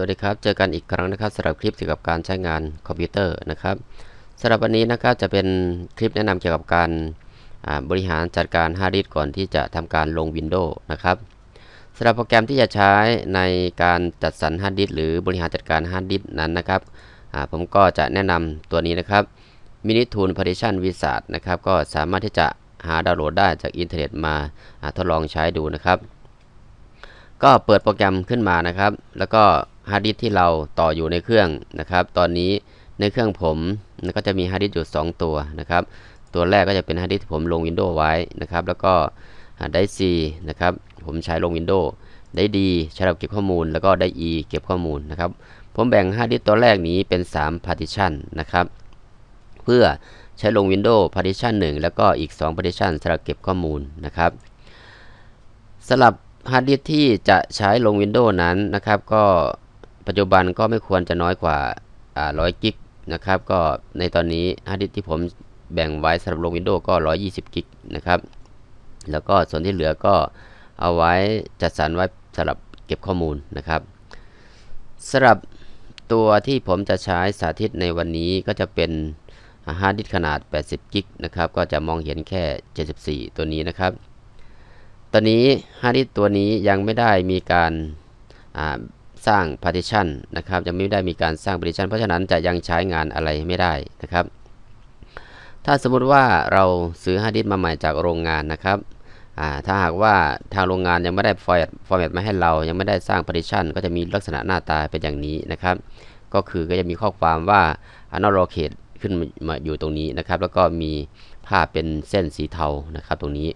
สวัสดีครับ เจอกันอีกครั้งนะครับสำหรับคลิปเกี่ยวกับการใช้งานคอมพิวเตอร์นะครับสำหรับวันนี้นะครับจะเป็นคลิปแนะนำเกี่ยวกับการบริหารจัดการฮาร์ดดิสก่อนที่จะทำการลง Windows นะครับสำหรับโปรแกรมที่จะใช้ในการจัดสรรฮาร์ดดิสหรือบริหารจัดการฮาร์ดดิสนั้นนะครับผมก็จะแนะนำตัวนี้นะครับ Mini Tool Partition Wizard นะครับ ก็สามารถที่จะหาดาวน์โหลดได้จากอินเทอร์เน็ตมาทดลองใช้ดูนะครับ ก็เปิดโปรแกรมขึ้นมานะครับ แล้วก็ฮาร์ดดิสที่เราต่ออยู่ในเครื่องนะครับ ตอนนี้ในเครื่องผมก็จะมีฮาร์ดดิสอยู่2ตัวนะครับ ตัวแรกก็จะเป็นฮาร์ดดิสที่ผมลง Windows ไว้นะครับ แล้วก็ได้ C นะครับผมใช้ลง Windows ได้ดีใช้รับบเก็บข้อมูล แล้วก็ได้ E เก็บข้อมูลนะครับ ผมแบ่งฮาร์ดดิสตัวแรกนี้เป็น3 partition นะครับเพื่อใช้ลง Windows partition 1แล้วก็อีก2 partition สำหรับเก็บข้อมูลนะครับสำหรับฮาร์ดดิสที่จะใช้ลง Windows นั้นนะครับก็ปัจจุบันก็ไม่ควรจะน้อยกว่าร้อยกิกนะครับ ก็ในตอนนี้ฮาร์ดดิสที่ผมแบ่งไว้สำหรับลงวินโดว์ก็ 120กิกนะครับ แล้วก็ส่วนที่เหลือก็เอาไว้จัดสรรไว้สำหรับเก็บข้อมูลนะครับสำหรับตัวที่ผมจะใช้สาธิตในวันนี้ก็จะเป็นฮาร์ดดิสขนาด 80 กิกนะครับ ก็จะมองเห็นแค่ 74 ตัวนี้นะครับ ตอนนี้ฮาร์ดดิสตัวนี้ยังไม่ได้มีการสร้างพาร์ติชันนะครับยังไม่ได้มีการสร้างพาร์ติชันเพราะฉะนั้นจะยังใช้งานอะไรไม่ได้นะครับ ถ้าสมมติว่าเราซื้อฮาร์ดดิสมาใหม่จากโรงงานนะครับถ้าหากว่าทางโรงงานยังไม่ได้ฟอร์แมตฟอร์แมตมาให้เรา ยังไม่ได้สร้างพาร์ติชันก็จะมีลักษณะหน้าตาเป็นอย่างนี้นะครับ ก็คือก็จะมีข้อความว่าอันนอโรเ t e ขึ้นมาอยู่ตรงนี้นะครับ แล้วก็มีภาพเป็นเส้นสีเทานะครับตรงนี้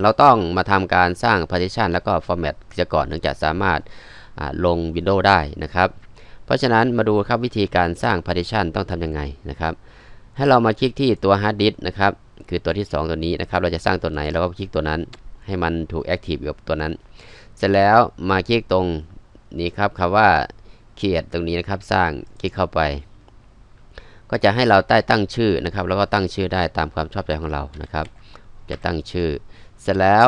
เราต้องมาทำการสร้างพาร์ติชันแล้วก็อร์แมตเสียก่อนถึงจะสามารถลง Windows ได้นะครับ เพราะฉะนั้นมาดูครับวิธีการสร้าง partition ต้องทำยังไงนะครับ ให้เรามาคลิกที่ตัวฮาร์ดดิสนะครับคือตัวที่ 2 ตัวนี้นะครับ เราจะสร้างตัวไหนเราก็คลิกตัวนั้น ให้มันถูกแอคทีฟอยู่กับตัวนั้น เสร็จแล้วมาคลิกตรงนี้ครับคำว่าเขียดตรงนี้นะครับ สร้างคลิกเข้าไป ก็จะให้เราใต้ตั้งชื่อนะครับ แล้วก็ตั้งชื่อได้ตามความชอบใจของเรานะครับ จะตั้งชื่อ เสร็จแล้ว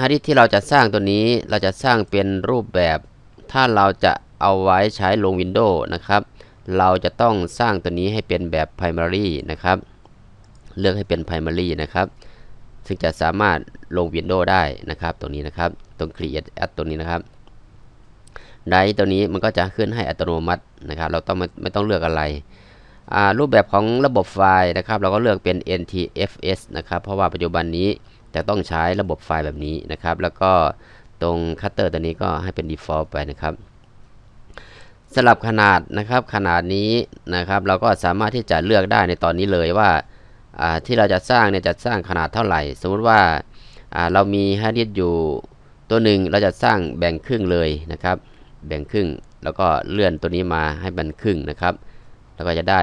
ฮาร์ดดิสที่เราจะสร้างตัวนี้ เราจะสร้างเป็นรูปแบบ ถ้าเราจะเอาไว้ใช้ลง Windows นะครับ เราจะต้องสร้างตัวนี้ให้เป็นแบบ Primary นะครับ เลือกให้เป็น Primary นะครับ ซึ่งจะสามารถลง Windows ได้นะครับ ตรงนี้นะครับ ตรง Create Add ตัวนี้นะครับ ไดตัวนี้มันก็จะขึ้นให้อัตโนมัตินะครับ เราต้องไม่ต้องเลือกอะไร รูปแบบของระบบไฟล์นะครับ เราก็เลือกเป็น NTFS นะครับ เพราะว่าปัจจุบันนี้แต่ต้องใช้ระบบไฟล์แบบนี้นะครับ แล้วก็ตรงคัตเตอร์ตัวนี้ก็ให้เป็น default ไปนะครับ สลับขนาดนะครับขนาดนี้นะครับ เราก็สามารถที่จะเลือกได้ในตอนนี้เลยว่าที่เราจะสร้างเนี่ยจะสร้างขนาดเท่าไหร่ สมมติว่าเรามีฮาร์ดดิสอยู่ตัวหนึ่งเราจะสร้างแบ่งครึ่งเลยนะครับ แบ่งครึ่งแล้วก็เลื่อนตัวนี้มาให้มันครึ่งนะครับ แล้วก็จะได้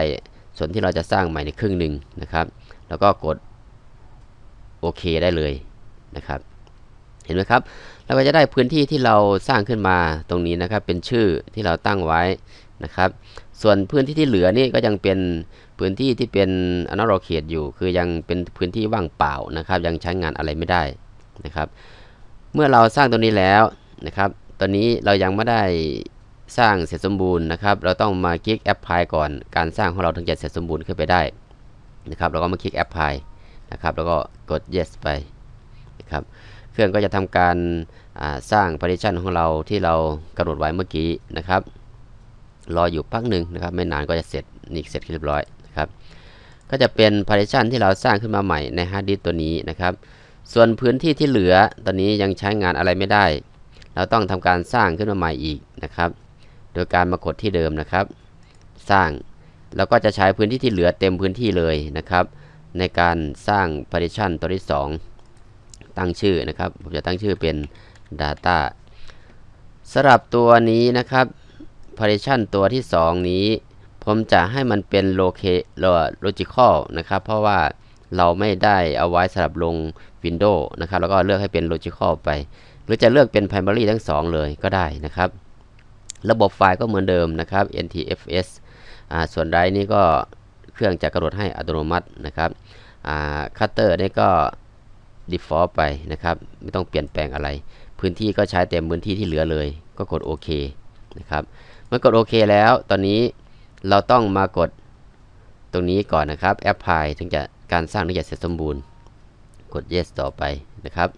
ส่วนที่เราจะสร้างใหม่ในครึ่งหนึ่งนะครับ แล้วก็กดโอเคได้เลยนะครับเห็นไหมครับเราก็จะได้พื้นที่ที่เราสร้างขึ้นมาตรงนี้นะครับเป็นชื่อที่เราตั้งไว้นะครับส่วนพื้นที่ที่เหลือนี่ก็ยังเป็นพื้นที่ที่เป็นอนกษ์เขตอยู่ คือยังเป็นพื้นที่ว่างเปล่านะครับ ยังใช้งานอะไรไม่ได้นะครับเมื่อเราสร้างตัวนี้แล้วนะครับ ตอนนี้เรายังไม่ได้สร้างเสร็จสมบูรณ์นะครับเราต้องมาคลิกแอปพลายก่อน การสร้างของเราถึงจะเสร็จสมบูรณ์ขึ้นไปได้นะครับ เราก็มาคลิกแอปพลายนะครับแล้วก็กด yes ไปนะครับเครื่องก็จะทำการสร้าง partition ของเราที่เรากำหนดไว้เมื่อกี้นะครับ รออยู่พักหนึ่งนะครับไม่นานก็จะเสร็จนี่เสร็จเรียบร้อยนะครับ ก็จะเป็น partition ที่เราสร้างขึ้นมาใหม่ในฮาร์ดดิสตัวนี้นะครับ ส่วนพื้นที่ที่เหลือตอนนี้ยังใช้งานอะไรไม่ได้ เราต้องทำการสร้างขึ้นมาใหม่อีกนะครับ โดยการมากดที่เดิมนะครับ สร้าง แล้วก็จะใช้พื้นที่ที่เหลือเต็มพื้นที่เลยนะครับในการสร้าง partition ตัวที่ 2 ตั้งชื่อนะครับ ผมจะตั้งชื่อเป็น data สำหรับตัวนี้นะครับ partition ตัวที่ 2 นี้ ผมจะให้มันเป็น logical นะครับ เพราะว่าเราไม่ได้เอาไว้สำหรับลง Windows นะครับแล้วก็เลือกให้เป็น logical ไป หรือจะเลือกเป็น primary ทั้ง 2 เลยก็ได้นะครับ ระบบไฟล์ก็เหมือนเดิมนะครับ ntfs ส่วนไรนี้ก็เครื่องจะกระโดดให้อัตโนมัตินะครับคัตเตอร์นี่ก็ดิฟอ u l ์ไปนะครับ ไม่ต้องเปลี่ยนแปลงอะไร พื้นที่ก็ใช้เต็มพื้นที่ที่เหลือเลย ก็กดโอเคนะครับเมื่อกดโอเคแล้วตอนนี้เราต้องมากดตรงนี้ก่อนนะครับแอปพลายถึงจะการสร้างถึงจะเสร็จสมบูรณ์กด yes ต่อไปนะครับ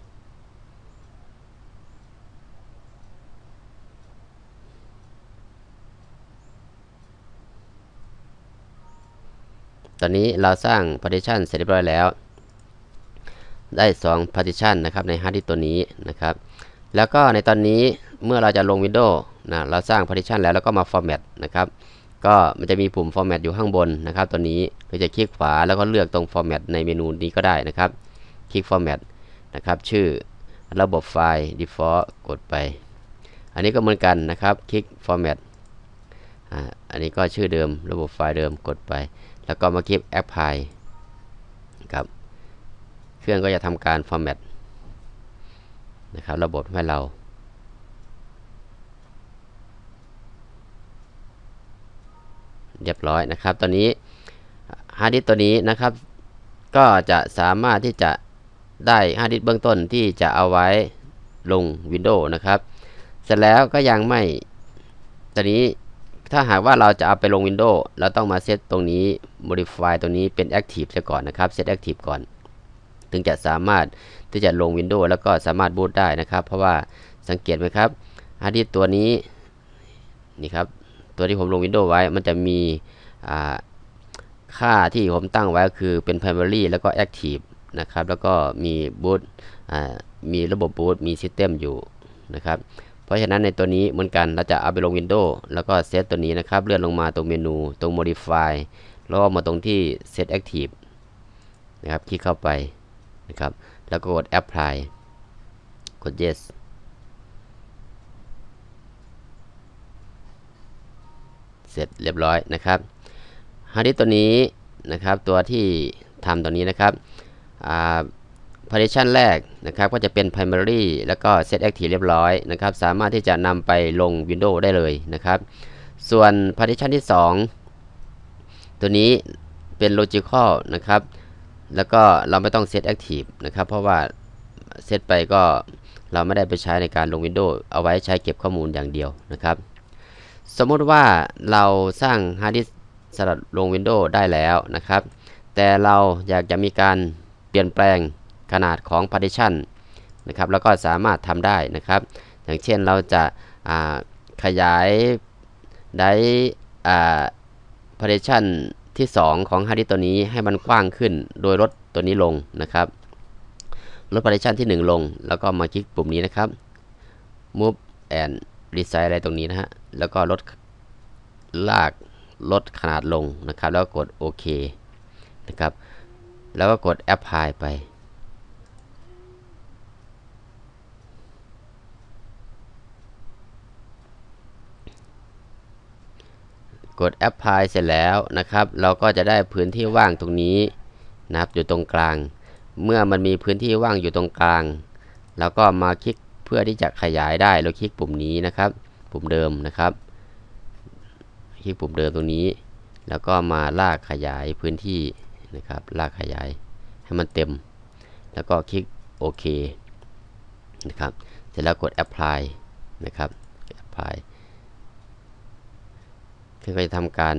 ตอนนี้เราสร้าง partition เสร็จเรียบร้อยแล้ว ได้2 partition นะครับในฮาร์ดดิสตัวนี้นะครับ แล้วก็ในตอนนี้เมื่อเราจะลง Windows นะ เราสร้าง partition แล้วแล้วก็มา format นะครับ ก็มันจะมีปุ่ม format อยู่ข้างบนนะครับตัวนี้เราจะคลิกขวาแล้วก็เลือกตรง format ในเมนูนี้ก็ได้นะครับ คลิก format นะครับชื่อระบบไฟล์ default กดไป อันนี้ก็เหมือนกันนะครับคลิก format อันนี้ก็ชื่อเดิมระบบไฟล์เดิมกดไปแล้วก็มาคลิป apply ครับเครื่องก็จะทำการ format นะครับระบบให้เรา เรียบร้อยนะครับตอนนี้ฮาร์ดดิสตัวนี้นะครับ ก็จะสามารถที่จะได้ฮาร์ดดิสเบื้องต้นที่จะเอาไว้ลง Windows นะครับ เสร็จแล้วก็ยังไม่ตอนนี้ถ้าหากว่าเราจะเอาไปลง Windows เราต้องมาเซตตรงนี้ modify ตรงนี้เป็น active ซะก่อนนะครับเซต active ก่อนถึงจะสามารถที่จะลง Windows แล้วก็สามารถบูตได้นะครับ เพราะว่าสังเกตไหมครับฮาร์ดดิสตัวนี้ นี่ครับ ตัวที่ผมลง Windows ไว้มันจะมีค่าที่ผมตั้งไว้คือเป็น primary แล้วก็ active นะครับ แล้วก็มีบูตมีระบบบูตมี system อยู่นะครับราะฉะนั้นในตัวนี้เหมือนกัน เราจะเอาไปลง Windows แล้วก็เซตตัวนี้นะครับ เลื่อนลงมาตรงเมนูตรง modify แล้วมาตรงที่ set active นะครับ คลิกเข้าไปนะครับ แล้วก็กด apply กด yes เสร็จเรียบร้อยนะครับฮาร์ดดิสตัวนี้นะครับตัวที่ทำตัวนี้นะครับ partition แรกนะครับก็จะเป็น primary แล้วก็ set active เรียบร้อยนะครับ สามารถที่จะนำไปลง Windows ได้เลยนะครับ ส่วน partition ที่ 2 ตัวนี้เป็น logical นะครับแล้วก็เราไม่ต้อง set active นะครับเพราะว่า set ไปก็เราไม่ได้ไปใช้ในการลง Windows เอาไว้ใช้เก็บข้อมูลอย่างเดียวนะครับ สมมติว่าเราสร้างฮาร์ดดิสสลัดลง Windows ได้แล้วนะครับ แต่เราอยากจะมีการเปลี่ยนแปลงขนาดของ partition นะครับ แล้วก็สามารถทำได้นะครับ อย่างเช่นเราจะขยายได้พาร์ติชันที่2 ของฮาร์ดดิสตัวนี้ให้มันกว้างขึ้นโดยลดตัวนี้ลงนะครับ ลดพาร์ติชันที่1 ลง แล้วก็มาคลิกปุ่มนี้นะครับ move and resize อะไรตรงนี้นะฮะ แล้วก็ลดลากลดขนาดลงนะครับ แล้วกดโอเคนะครับ แล้วก็กด apply ไปกด apply เสร็จแล้วนะครับ เราก็จะได้พื้นที่ว่างตรงนี้นะครับอยู่ตรงกลาง เมื่อมันมีพื้นที่ว่างอยู่ตรงกลางเราก็มาคลิกเพื่อที่จะขยายได้เราคลิกปุ่มนี้นะครับ ปุ่มเดิมนะครับคลิกปุ่มเดิมตรงนี้ แล้วก็มาลากขยายพื้นที่นะครับลากขยายให้มันเต็ม แล้วก็คลิกโอเคนะครับเสร็จแล้วกด apply นะครับ apply ก็จะทำการ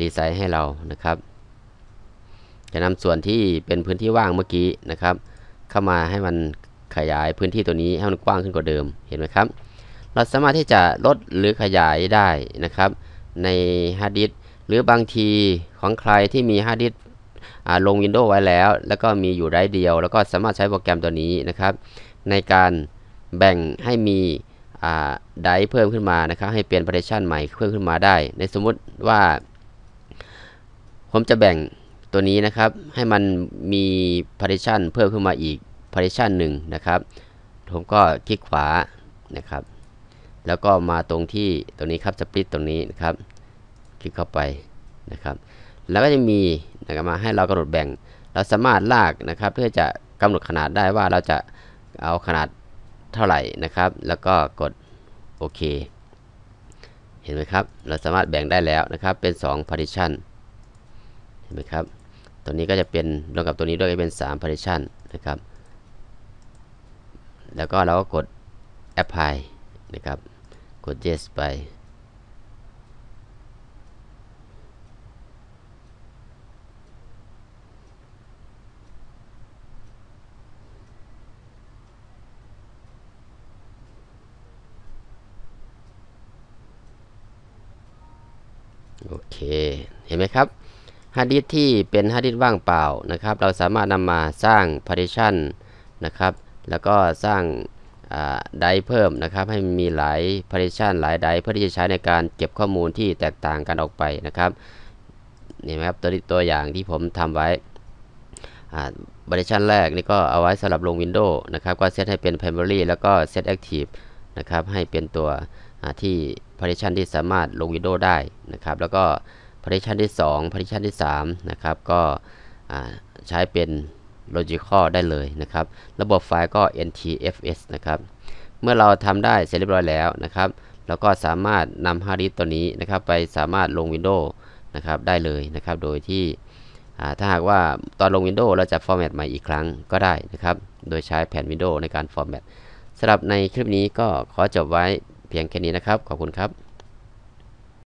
รีไซต์ให้เรานะครับจะนำส่วนที่เป็นพื้นที่ว่างเมื่อกี้นะครับ เข้ามาให้มันขยายพื้นที่ตัวนี้ให้มันกว้างขึ้นกว่าเดิมเห็นไหมครับ เราสามารถที่จะลดหรือขยายได้นะครับในฮาร์ดดิสหรือบางทีของใครที่มีฮาร์ดดิสลง Windows ไว้แล้ว แล้วก็มีอยู่ได้เดียวแล้วก็สามารถใช้โปรแกรมตัวนี้นะครับในการแบ่งให้มีได้เพิ่มขึ้นมานะครับให้เปลี่ยนพาร์ติชันใหม่เพิ่มขึ้นมาได้ในสมมุติว่า ผมจะแบ่งตัวนี้นะครับ ให้มันมีพาร์ติชันเพิ่มขึ้นมาอีกพาร์ติชันหนึ่งนะครับผมก็คลิกขวานะครับแล้วก็มาตรงที่ตรงนี้ครับสปริตตรงนี้นะครับ คลิกเข้าไปนะครับ แล้วก็จะมีนะครับมาให้เรากำหนดแบ่งเราสามารถลากนะครับ เพื่อจะกำหนดขนาดได้ว่าเราจะเอาขนาดเท่าไหร่นะครับแล้วก็กดโอเค เห็นไหมครับ เราสามารถแบ่งได้แล้วนะครับเป็น 2 partition เห็นไหมครับ ตัวนี้ก็จะเป็นรวมกับตัวนี้ด้วยเป็น 3 partition นะครับ แล้วก็เราก็กด apply นะครับ กด yes ไปโอเค เห็นไหมครับฮาร์ดดิสที่เป็นฮาร์ดดิสว่างเปล่านะครับ เราสามารถนำมาสร้างพาร์ติชันนะครับแล้วก็สร้างไดเพิ่มนะครับ ให้มีหลายพาร์ติชันหลายไดเพื่อที่จะใช้ในการเก็บข้อมูลที่แตกต่างกันออกไปนะครับเห็นไหมครับตัวตัวอย่างที่ผมทำไว้บริชันแรกนี่ก็เอาไว้สำหรับลง Windows นะครับก็เซตให้เป็น primary แล้วก็เซต active นะครับ ให้เป็นตัวที่ partition ที่สามารถลง window ได้นะครับ แล้วก็ partition ที่2 partition ที่3นะครับ ก็ใช้เป็น logical ได้เลยนะครับระบบไฟล์ก็ ntfs นะครับเมื่อเราทำได้เสร็จเรียบร้อยแล้วนะครับเราก็สามารถนำฮาร์ดดิสตัวนี้นะครับ ไปสามารถลง Windows นะครับได้เลยนะครับโดยที่ถ้าหากว่าตอนลง Windows เราจะฟอร์แมตใหม่อีกครั้งก็ได้นะครับโดยใช้แผ่น Windows ในการฟอร์แมตสำหรับในคลิปนี้ก็ขอจบไว้เพียงแค่นี้นะครับ ขอบคุณครับ